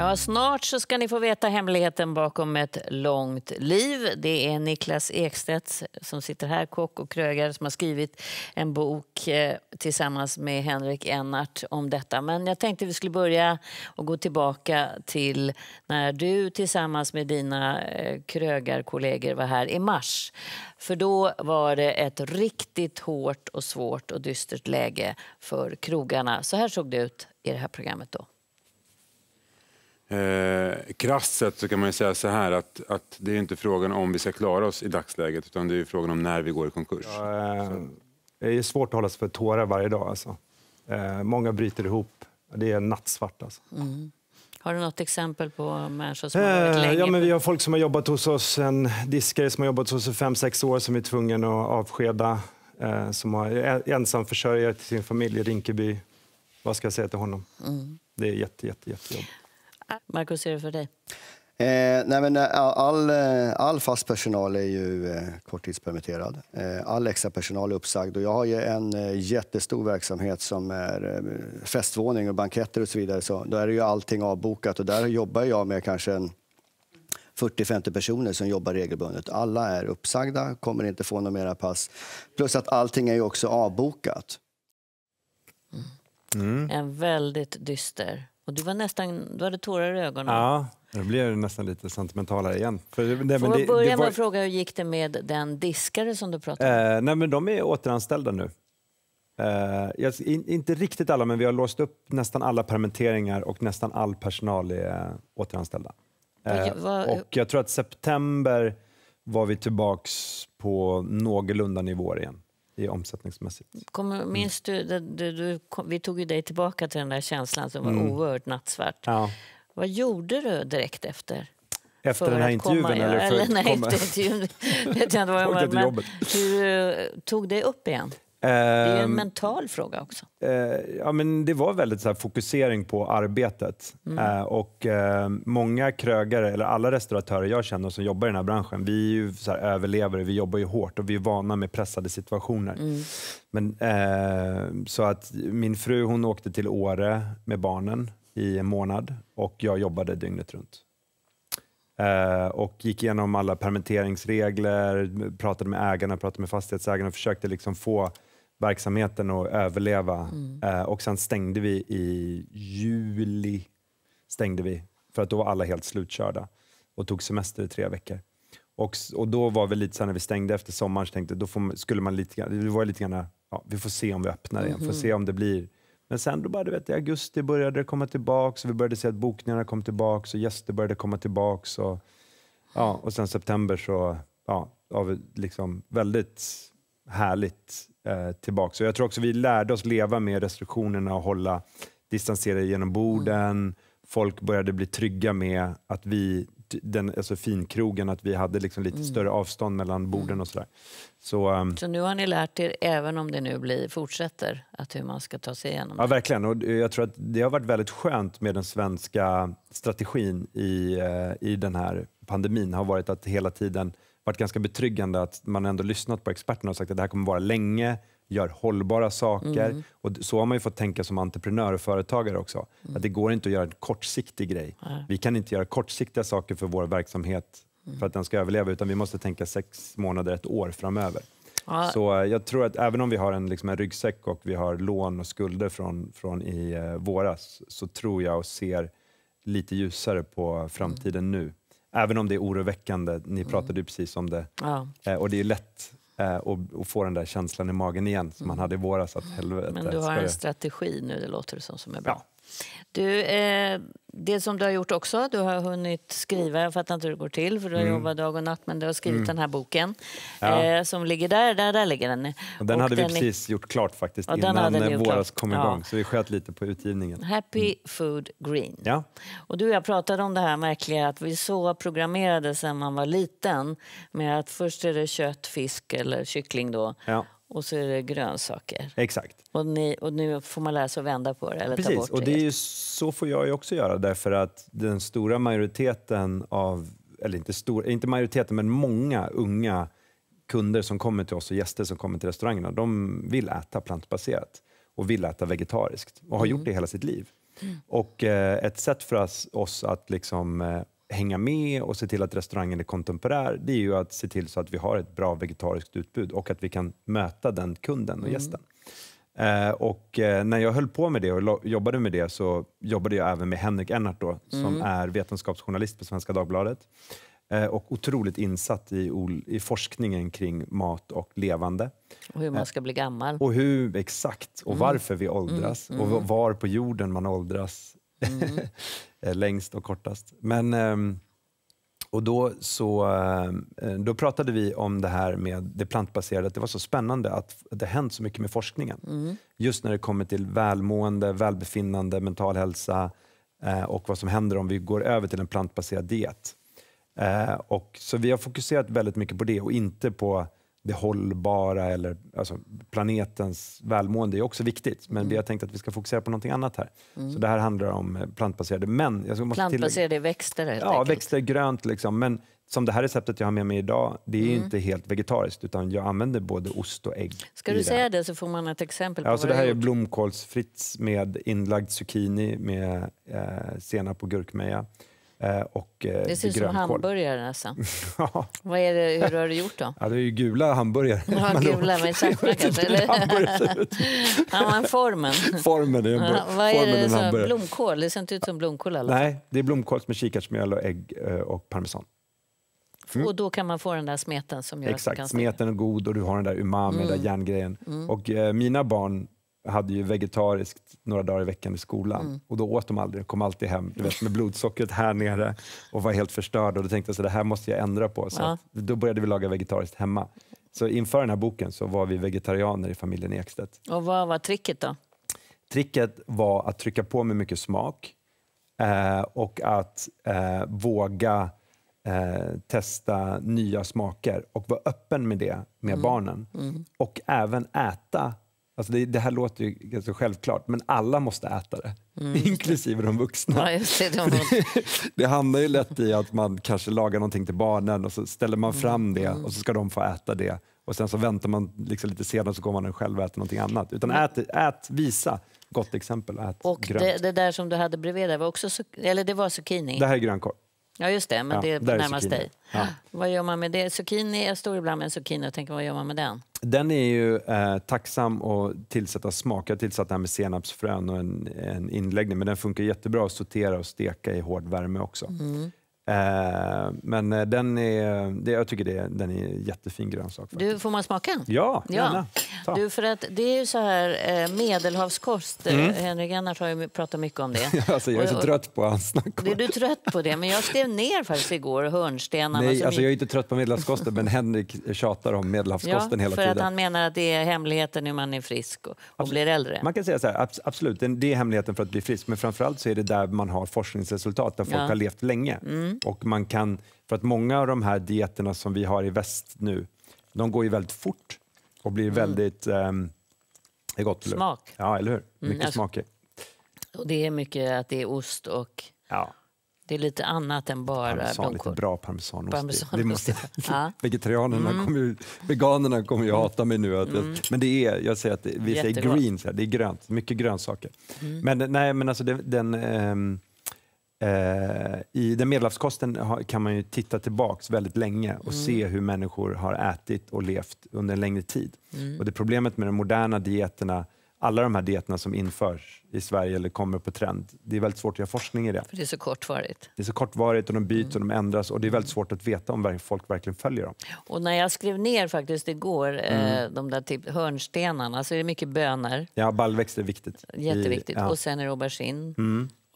Ja, snart så ska ni få veta hemligheten bakom ett långt liv. Det är Niklas Ekstedt som sitter här, kock och krögare, som har skrivit en bok eh, tillsammans med Henrik Ennart om detta. Men jag tänkte vi skulle börja och gå tillbaka till när du tillsammans med dina eh, krögarkollegor var här i mars. För då var det ett riktigt hårt och svårt och dystert läge för krogarna. Så här såg det ut i det här programmet då. Eh, krasst sett så kan man säga så här att, att det är inte frågan om vi ska klara oss i dagsläget utan det är frågan om när vi går i konkurs. Ja, eh, det är svårt att hålla sig för tårar varje dag. Alltså. Eh, många bryter ihop. Det är nattsvart. Alltså. Mm. Har du något exempel på människor som har varit eh, länge? Ja, men vi har folk som har jobbat hos oss, en diskare som har jobbat hos oss i fem sex år som vi är tvungen att avskeda. Eh, som har e-, ensam till sin familj i Rinkeby. Vad ska jag säga till honom? Mm. Det är jätte, jätte, jättejobb. Markus, hur är det för dig? Eh, nej men eh, all, eh, all fast personal är ju eh, korttidspermitterad. Eh, all extra personal är uppsagd. Och jag har ju en eh, jättestor verksamhet som är eh, festvåning och banketter och så vidare. Så då är ju allting avbokat och där jobbar jag med kanske 40-50 personer som jobbar regelbundet. Alla är uppsagda, kommer inte få några mera pass. Plus att allting är ju också avbokat. Mm. En väldigt dyster och du var nästan, du hade tårar i ögonen. Ja, det blev nästan lite sentimentalare igen. För, nej, Får jag börja med att fråga hur gick det med den diskare som du pratade om? Eh, nej, men de är återanställda nu. Eh, jag, in, inte riktigt alla, men vi har låst upp nästan alla permitteringar och nästan all personal är återanställda. Eh, och jag tror att september var vi tillbaks på någorlunda nivåer igen i omsättningsmässigt. Kommer, mm. minns du, du, du, vi tog ju dig tillbaka till den där känslan som var mm. oerhört nattsvart. Ja. Vad gjorde du direkt efter? Efter den här intervjun? Komma, eller eller nej, efter intervjun. vet inte vad hur eh, tog dig upp igen? Det är ju en ehm, mental fråga också. Eh, ja, men det var väldigt så här, fokusering på arbetet. Mm. Eh, och eh, Många krögare, eller alla restauratörer jag känner som jobbar i den här branschen, vi är ju så här, överlevare, vi jobbar ju hårt och vi är vana med pressade situationer. Mm. Men, så att min fru hon åkte till Åre med barnen i en månad och jag jobbade dygnet runt och gick igenom alla permitteringsregler, pratade med ägarna, pratade med fastighetsägarna och försökte liksom få verksamheten och överleva. Mm. Eh, och sen stängde vi i juli, stängde vi, för att då var alla helt slutkörda och tog semester i tre veckor. Och, och då var vi lite så när vi stängde efter sommaren, så tänkte då får, skulle man lite det var lite grann, ja, vi får se om vi öppnar igen, mm. får se mhm. om det blir. Men sen då bara, du vet, i augusti började det komma tillbaka och vi började se att bokningarna kom tillbaka och gäster började komma tillbaka. Och, ja, och sen september så, ja, av liksom väldigt härligt eh, tillbaka. Så jag tror också vi lärde oss leva med restriktionerna och hålla distanserade genom mm. borden. Folk började bli trygga med att vi, den, alltså finkrogen, att vi hade liksom lite mm. större avstånd mellan mm. borden och sådär. Så, um, så nu har ni lärt er, även om det nu blir, fortsätter, att hur man ska ta sig igenom? Ja, verkligen. Och jag tror att det har varit väldigt skönt med den svenska strategin i, eh, i den här pandemin, har varit att hela tiden varit ganska betryggande att man ändå lyssnat på experterna och sagt att det här kommer vara länge, gör hållbara saker. Mm. Och så har man ju fått tänka som entreprenör och företagare också. Mm. Att det mm. går inte att göra en kortsiktig grej. Nej. Vi kan inte göra kortsiktiga saker för vår verksamhet mm. för att den ska överleva, utan vi måste tänka sex månader, ett år framöver. Ja. Så eh, jag tror att även om vi har en, liksom en ryggsäck och vi har lån och skulder från, från i eh, våras, så tror jag och ser lite ljusare på framtiden mm. nu Även om det är oroväckande, ni mm. pratade ju precis om det. Ja. Eh, och det är lätt eh, att och, få den där känslan i magen igen som man mm. hade i våras. Att helvete, Men du har en strategi nu, det låter det som, som är bra. Ja, du, eh, det som du har gjort också, du har hunnit skriva, jag fattar inte hur det går till för du har mm. jobbat dag och natt men du har skrivit mm. den här boken ja. eh, som ligger där, där, där ligger den. Och den och hade den vi precis är... gjort klart faktiskt innan våras kom igång ja. så vi sköt lite på utgivningen. Happy mm. Food Green. Ja. Och du och jag pratade om det här märkliga att vi så programmerade sedan man var liten med att först är det kött, fisk eller kyckling då ja och så är det grönsaker. Exakt. Och, ni, och nu får man lära sig att vända på det? Eller Precis, ta bort och det är ju, så får jag ju också göra därför att den stora majoriteten av, eller inte, stor, inte majoriteten, men många unga kunder som kommer till oss och gäster som kommer till restaurangerna, de vill äta plantbaserat och vill äta vegetariskt och har mm. gjort det hela sitt liv. Mm. Och eh, ett sätt för oss, att liksom eh, hänga med och se till att restaurangen är kontemporär, det är ju att se till så att vi har ett bra vegetariskt utbud och att vi kan möta den kunden och mm. gästen. Eh, och eh, när jag höll på med det och jobbade med det så jobbade jag även med Henrik Ennart då, som mm. är vetenskapsjournalist på Svenska Dagbladet eh, och otroligt insatt i, i, forskningen kring mat och levande. Och hur man eh, ska bli gammal. Och hur, exakt, och mm. varför vi mm, åldras och mm. var på jorden man åldras Mm. Längst och kortast. Men, ehm, och då, så, ehm, då pratade vi om det här med det plantbaserade, att det var så spännande att det hänt så mycket med forskningen. Mm. Just när det kommer till välmående, välbefinnande, mental hälsa eh, och vad som händer om vi går över till en plantbaserad diet. Eh, och, så vi har fokuserat väldigt mycket på det och inte på det hållbara eller alltså planetens välmående är också viktigt. Men mm. vi har tänkt att vi ska fokusera på någonting annat här. Mm. Så det här handlar om eh, plantbaserade, men... Jag måste plantbaserade växter helt Ja, enkelt. växter, grönt liksom. Men som det här receptet jag har med mig idag, det är mm. inte helt vegetariskt utan jag använder både ost och ägg. Ska du det säga det så får man ett exempel på ja, så Det här är gjort. blomkålsfrits med inlagd zucchini med eh, senap och gurkmeja Eh, och eh, det ser ut som hamburgare nästan. ja. Vad är det, hur har du gjort då? Ja, det är ju gula hamburgare. Ja, gula med svarta kanske? Eller? ja, formen. Formen är en, ja, vad är det, så, hamburgare. Blomkål? Det ser inte ut som blomkål. Alla. Nej, det är blomkål med kikärtsmjöl och ägg eh, och parmesan. Mm. Och då kan man få den där smeten som gör Exakt, att kan smeten är god och du har den där umami, mm. den där mm. järngrejen. Mm. Och eh, mina barn hade ju vegetariskt några dagar i veckan i skolan. Mm. Och Då åt de aldrig, kom alltid hem du vet, med blodsockret här nere och var helt förstörd. Och då tänkte jag så det här måste jag ändra på. Så ja. då började vi laga vegetariskt hemma. Så inför den här boken så var vi vegetarianer i familjen Ekstedt. Och vad var tricket då? Tricket var att trycka på med mycket smak eh, och att eh, våga eh, testa nya smaker och vara öppen med det med mm. barnen. Mm. Och även äta Alltså det, det, här låter ju ganska självklart, men alla måste äta det. Mm. Inklusive de vuxna. Ja, det, de det, det hamnar ju lätt i att man kanske lagar någonting till barnen och så ställer man mm. fram det mm. och så ska de få äta det. Och sen så väntar man liksom lite senare så går man själv och äter någonting annat. Utan mm. ät, ät visa gott exempel ät och grönt. Det, det där som du hade bredvid där var också, eller det var zucchini? Det här är grönkål. Ja, just det. Men ja, det är närmast dig. Ja. Vad gör man med det? Zucchini, jag står ibland med en zucchini och tänker, vad gör man med den? Den är ju eh, tacksam att tillsätta smak. Jag har tillsatt den med senapsfrön och en, en inläggning, men den funkar jättebra att sortera och steka i hård värme också. Mm. Eh, men eh, den är, det, jag tycker det, den är en jättefin grönsak. Du, får man smaka? Ja, gärna. Ja. Du, för att det är ju så här eh, medelhavskost. Mm. Henrik Ennart har ju pratat mycket om det. alltså, jag är så och, trött på hans snack. Du, är trött på det, men jag skrev ner faktiskt igår hörnstenarna. Nej, alltså, jag är inte trött på medelhavskosten, men Henrik tjatar om medelhavskosten ja, hela tiden. För att han menar att det är hemligheten hur man är frisk och, och blir äldre. Man kan säga så här, absolut, det är hemligheten för att bli frisk, men framförallt så är det där man har forskningsresultat, där folk ja. har levt länge. Mm. Mm. Och man kan, för att många av de här dieterna som vi har i väst nu, de går ju väldigt fort och blir mm. väldigt... Um, det är gott, Smak. Eller? Ja, eller hur? Mm, mycket mm, smak Och det är mycket att det är ost och... Ja. Det är lite annat än bara parmesan, blomkål. Lite bra parmesanost. parmesanost. måste, ja. vegetarianerna, mm. kommer ju, veganerna kommer ju hata mig nu. Att, mm. Men det är, jag säger att det, vi Jättegott. säger greens det är grönt, mycket grönsaker. Mm. Men nej, men alltså det, den, um, Eh, I den medelhavskosten kan man ju titta tillbaks väldigt länge och mm. se hur människor har ätit och levt under en längre tid. Mm. Och det problemet med de moderna dieterna, alla de här dieterna som införs i Sverige eller kommer på trend, det är väldigt svårt att göra forskning i det. För det är så kortvarigt. Det är så kortvarigt och de byts mm. och de mm. ändras och det är väldigt mm. svårt att veta om folk verkligen följer dem. Och när jag skrev ner faktiskt igår eh, mm. de där typ hörnstenarna så är det mycket bönor. Ja, ballväxt är viktigt. Jätteviktigt. I, ja. Och sen är det aubergine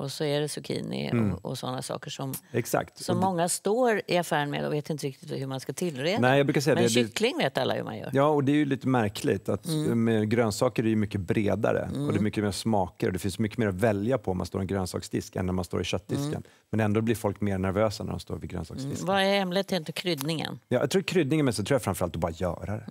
och så är det zucchini mm. och, och sådana saker som, Exakt. som och många står i affären med och vet inte riktigt hur man ska tillreda. Nej, jag brukar säga Men det, kyckling vet alla hur man gör. Ja, och det är ju lite märkligt att mm. grönsaker är ju mycket bredare mm. och det är mm. mycket mer smaker och det finns mycket mer att välja på om man står i en grönsaksdisk än när man står i köttdisken. Mm. Men ändå blir folk mer nervösa när de står vid mm. grönsaksdisken. Vad är hemligheten till kryddningen? Ja, jag tror kryddningen, men så tror jag framförallt att bara göra det.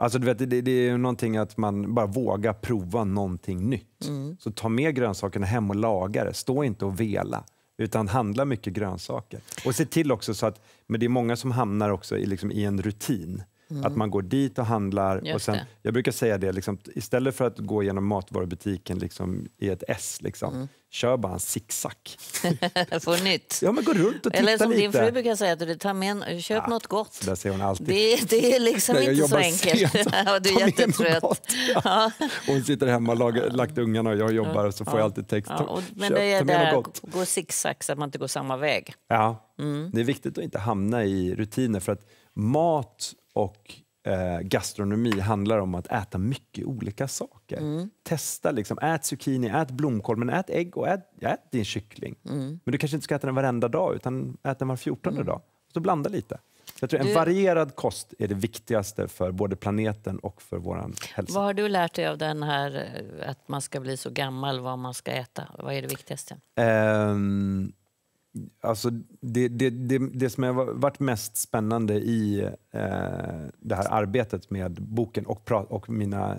Alltså du vet, det, det är någonting att man bara vågar prova någonting nytt. Mm. Så ta med grönsakerna hem och laga det. Stå inte och vela utan handla mycket grönsaker. Och se till också så att, men det är många som hamnar också i, liksom, i en rutin. Mm. Att man går dit och handlar. Just och sen, jag brukar säga det, liksom, istället för att gå genom matvarubutiken liksom, i ett S, liksom, mm. kör bara en zigzag. Få nytt. Ja, men gå runt och titta Eller som lite. din fru brukar säga, att du tar med en, köp ja, något gott. Det säger hon alltid. Det, det är liksom Nej, inte så enkelt. och du är jättetrött. Ja. hon sitter hemma och lagar, lagt ungarna och jag jobbar och så får ja. jag alltid text. Ja, och, men köp, det är där, gå zigzag så att man inte går samma väg. Ja, mm. det är viktigt att inte hamna i rutiner för att mat och eh, gastronomi handlar om att äta mycket olika saker. Mm. Testa, liksom, ät zucchini, ät blomkål, men ät ägg och ät, ät din kyckling. Mm. Men du kanske inte ska äta den varenda dag, utan ät den var fjortonde mm. dag. Så blanda lite. Jag tror en du... varierad kost är det viktigaste för både planeten och för vår hälsa. Vad har du lärt dig av den här eh, att man ska bli så gammal, vad man ska äta? Vad är det viktigaste? Um, Alltså det, det, det, det som har varit mest spännande i eh, det här arbetet med boken och, pra, och mina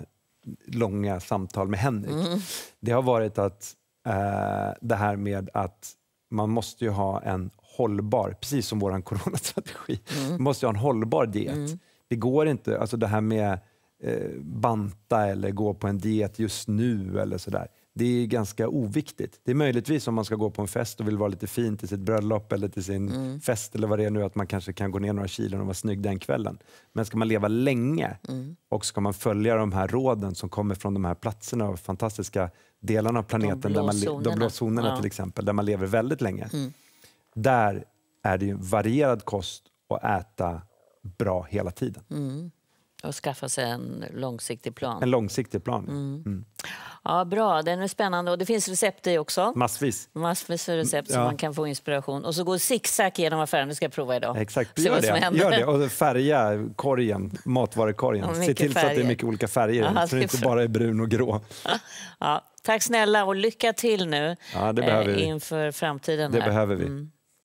långa samtal med Henrik, mm. det har varit att eh, det här med att man måste ju ha en hållbar, precis som vår coronastrategi, mm. man måste ha en hållbar diet. Mm. Det går inte, alltså det här med eh, banta eller gå på en diet just nu eller sådär det är ganska oviktigt. Det är möjligtvis om man ska gå på en fest och vill vara lite fin till sitt bröllop eller till sin mm. fest eller vad det är nu, att man kanske kan gå ner några kilo och vara snygg den kvällen. Men ska man leva länge mm. och ska man följa de här råden som kommer från de här platserna och fantastiska delarna av planeten, de blå, där man, de blå zonerna ja. till exempel, där man lever väldigt länge. Mm. Där är det varierad kost och äta bra hela tiden. Mm. Och skaffa sig en långsiktig plan. En långsiktig plan, ja. Mm. Mm. Ja, bra. Den är spännande. Och det finns recept i också. Massvis. Massvis av recept ja. så man kan få inspiration. Och så går zigzag genom affären. Det ska jag prova idag. Exakt. Gör det. Gör det. Och färga korgen, matvarukorgen. Ja, Se till färger. så att det är mycket olika färger Aha, så det inte bara är brun och grå. Ja. Tack snälla och lycka till nu ja, det behöver eh, vi. inför framtiden. Det här. behöver vi. Mm.